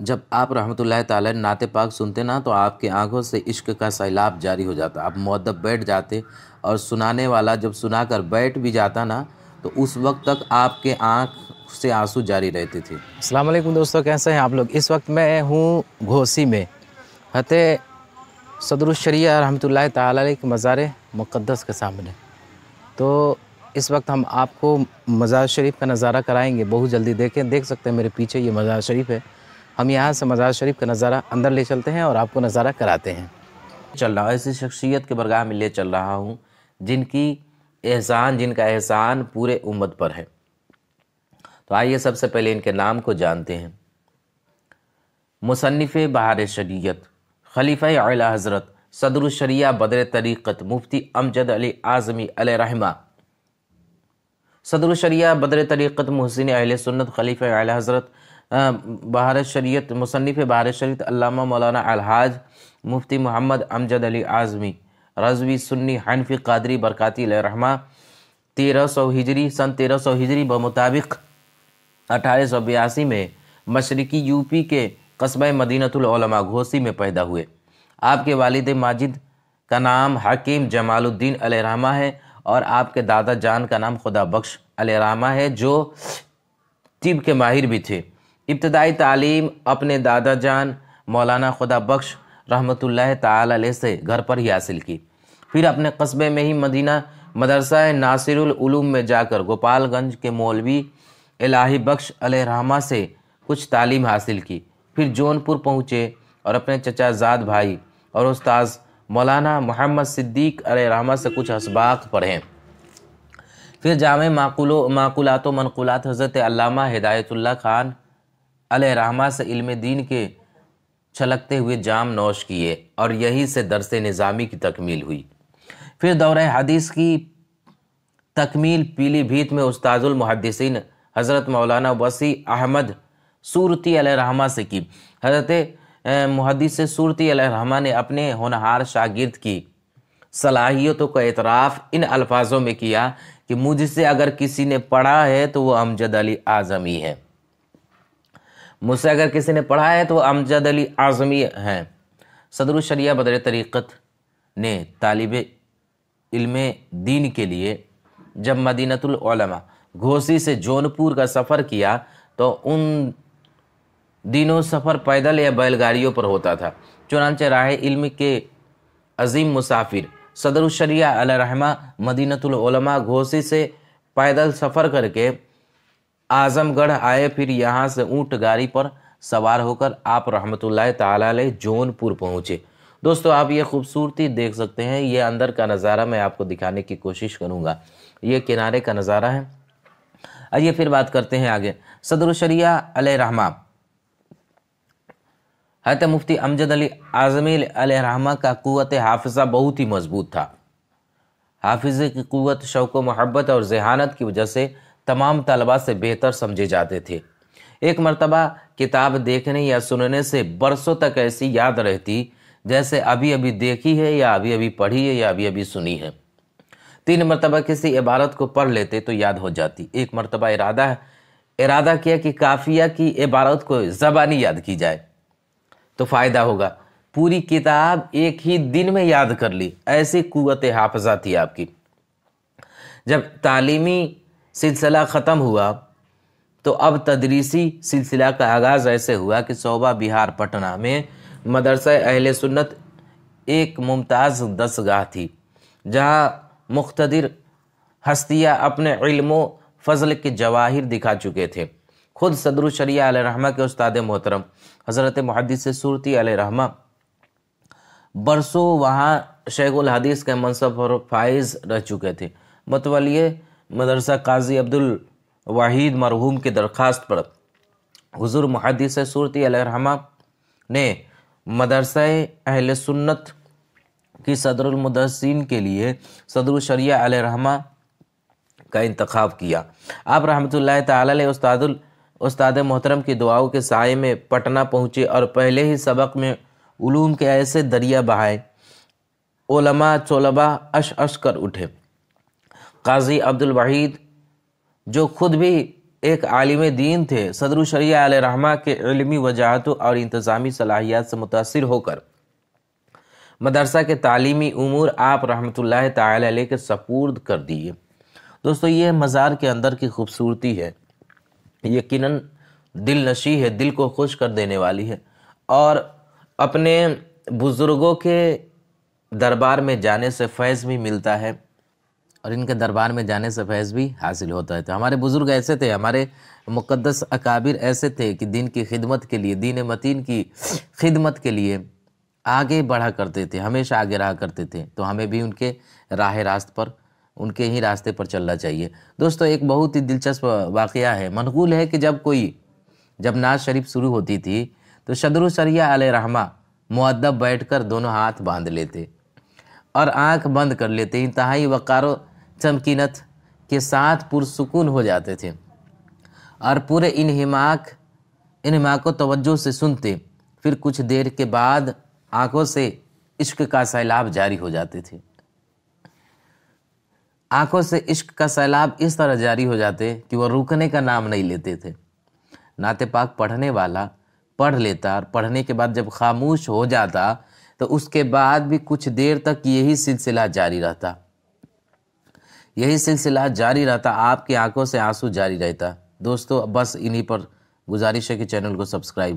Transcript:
जब आप रहमत ताल नात पाक सुनते ना तो आपकी आंखों से इश्क का सैलाब जारी हो जाता आप मुद्दब बैठ जाते और सुनाने वाला जब सुना कर बैठ भी जाता ना तो उस वक्त तक आपके आँख से आंसू जारी थी अस्सलाम वालेकुम दोस्तों कैसे हैं आप लोग इस वक्त मैं हूँ घोसी में हत सदरुशरिया रहमत ताली मज़ार मुक़दस के सामने तो इस वक्त हम आपको मज़ार शरीफ का नज़ारा कराएंगे बहुत जल्दी देखें देख सकते हैं मेरे पीछे ये मज़ार शरीफ है हम यहाँ से मज़ार शरीफ का नज़ारा अंदर ले चलते हैं और आपको नज़ारा कराते हैं चल रहा हूँ ऐसी शख्सियत के बरगाह में ले चल रहा हूँ जिनकी एहसान जिनका एहसान पूरे उम्मत पर है तो आइए सबसे पहले इनके नाम को जानते हैं मुसनफ़ बहार शरीयत खलीफ़ अला हज़रत सदरशरिया बदर तरीक़त मुफ्ती अमजद अली आज़मी अल अलरमा सदरुशरिया बदर तरीक़त महसिन अहिल सुन्नत खलीफ़ अला हज़रत बहार शरीत मुसनफ़ बहार शरीत अल्लामा मौलाना अलहाज मुफ्ती मोहम्मद अमजद अली आज़मी रजवी सुन्नी हनफी कादरी बरकती रहमा तेरह सौ हिजरी सन तेरह सौ हिजरी बमुताबिक अठारह सौ बयासी में मशरकी यूपी के कस्बे मदीनतलमा घोसी में पैदा हुए आपके वालद माजिद का नाम हकीम जमालुद्दीन अलहमा है और आपके दादा जान का नाम खुदा बख्श अलहमा है जो तिब के माहिर भी थे इब्तदाई तालीम अपने दादा जान मौलाना खुदा बख्श रहमत ताल से घर पर ही हासिल की फिर अपने कस्बे में ही मदीना मदरसा नासिरूम में जाकर गोपालगंज के मौलवी इलाही बख्श रहमा से कुछ तालीम हासिल की फिर जौनपुर पहुँचे और अपने चचाजाद भाई और उस्ताज मौलाना मोहम्मद सिद्दीक रहमा से कुछ इसबाक पढ़े फिर जाम माकूलो माकूलात मनकूलात हज़रत हिदायतुल्ला ख़ान अलहमा से इल्म दीन के छलकते हुए जाम नौश किए और यही से दरस निज़ामी की तकमील हुई फिर दौर हदीस की तकमील पीलीभीत में उस्तादुलमहदसिन हज़रत मौलाना वसी अहमद सूरती रहमा से की हज़रत मुहदस सूरती रहमा ने अपने होनहार शागिर्द की सलाहियतों का एतराफ़ इन अल्फाजों में किया कि मुझसे अगर किसी ने पढ़ा है तो वह अमजद अली आज़मी है मुझसे अगर किसी ने पढ़ा है तो अमजद अली आज़मी हैं सदरुशरिया बदर तरीक़त ने तालब इल्म दीन के लिए जब मदीनतलमा घोसी से जौनपुर का सफ़र किया तो उन दिनों सफ़र पैदल या बैलगाड़ियों पर होता था चुनानचे राह इल्म के अजीम मुसाफिर सदरुशरिया रहमा मदीनतलमा घोसी से पैदल सफ़र करके आजमगढ़ आए फिर यहाँ से ऊँट गाड़ी पर सवार होकर आप रहमतुल्लाह ताली जौनपुर पहुँचे दोस्तों आप ये खूबसूरती देख सकते हैं ये अंदर का नज़ारा मैं आपको दिखाने की कोशिश करूँगा ये किनारे का नज़ारा है आइए फिर बात करते हैं आगे सदरशरिया रहमा हत मुफ्ती अमजद अली आज़मी रहमा का कुत हाफजा बहुत ही मजबूत था हाफिज़े की कुत शौक मोहब्बत और जहानत की वजह से तमाम तलबा से बेहतर समझे जाते थे एक मरतबा किताब देखने या सुनने से बरसों तक ऐसी याद रहती जैसे अभी अभी देखी है या अभी अभी पढ़ी है या अभी अभी सुनी है तीन मरतबा किसी इबारत को पढ़ लेते तो याद हो जाती एक मरतबा इरादा इरादा किया कि काफिया की इबारत को ज़बानी याद की जाए तो फ़ायदा होगा पूरी किताब एक ही दिन में याद कर ली ऐसी कुत हाफजा थी आपकी जब तालीमी सिलसिला ख़त्म हुआ तो अब तदरीसी सिलसिला का आगाज़ ऐसे हुआ कि शोबा बिहार पटना में मदरसा अहल सुन्नत एक मुमताज़ दसगाह थी जहाँ मुख्तर हस्तियाँ अपने इल्मो फजल के जवाहिर दिखा चुके थे खुद सदरुशरिया रहमा के उस्ताद मोहतरम हज़रत महदिस सूरती रहमा बरसों वहाँ उल हदीस के मनसब और फाइज रह चुके थे मतवलिए मदरसा काजी अब्दुल वाहिद मरहूम की दरख्वास्त पर हजूर मुहदस सूरती अलहमा ने मदरसा अहल सुन्नत की सदरमदसिन के लिए सदरशरिया अलहमा का इंतखब किया आप रहमत ला उस्ताद मोहतरम की दुआओं के साय में पटना पहुँचे और पहले ही सबक में उलूम के ऐसे दरिया बहाए ओलमा चोलबा अश अश कर उठे काजी अब्दुल वहीद जो खुद भी एक आलिम दीन थे सदर शरिया रहमा के इलमी वजाहतों और इंतज़ामी सलाहियात से मुतासर होकर मदरसा के तलीमी अमूर आप रहमत ताल के सपूर्द कर दिए दोस्तों ये मज़ार के अंदर की खूबसूरती है यकीनन दिल नशी है दिल को खुश कर देने वाली है और अपने बुज़ुर्गों के दरबार में जाने से फैज़ भी मिलता है और इनके दरबार में जाने से फैज़ भी हासिल होता है तो हमारे बुज़ुर्ग ऐसे थे हमारे मुक़दस अकाबिर ऐसे थे कि दिन की खिदमत के लिए दीन मतीन की खिदमत के लिए आगे बढ़ा करते थे हमेशा आगे रहा करते थे तो हमें भी उनके राह रास्त पर उनके ही रास्ते पर चलना चाहिए दोस्तों एक बहुत ही दिलचस्प वाक़ है मनगूल है कि जब कोई जब नाज शरीफ शुरू होती थी तो शदरुसरिया रहमा मुद्दब बैठ कर दोनों हाथ बांध लेते और आँख बंद कर लेते इंतहाई वक़ारो चमकीनत के साथ पुरसकून हो जाते थे और पूरे इनहिमाक इनहिमाक को तवज्जो से सुनते फिर कुछ देर के बाद आंखों से इश्क का सैलाब जारी हो जाते थे आंखों से इश्क का सैलाब इस तरह जारी हो जाते कि वह रुकने का नाम नहीं लेते थे नाते पाक पढ़ने वाला पढ़ लेता और पढ़ने के बाद जब खामोश हो जाता तो उसके बाद भी कुछ देर तक यही सिलसिला जारी रहता यही सिलसिला जारी रहता आपकी आंखों से आंसू जारी रहता दोस्तों बस इन्हीं पर गुजारिश है कि चैनल को सब्सक्राइब कर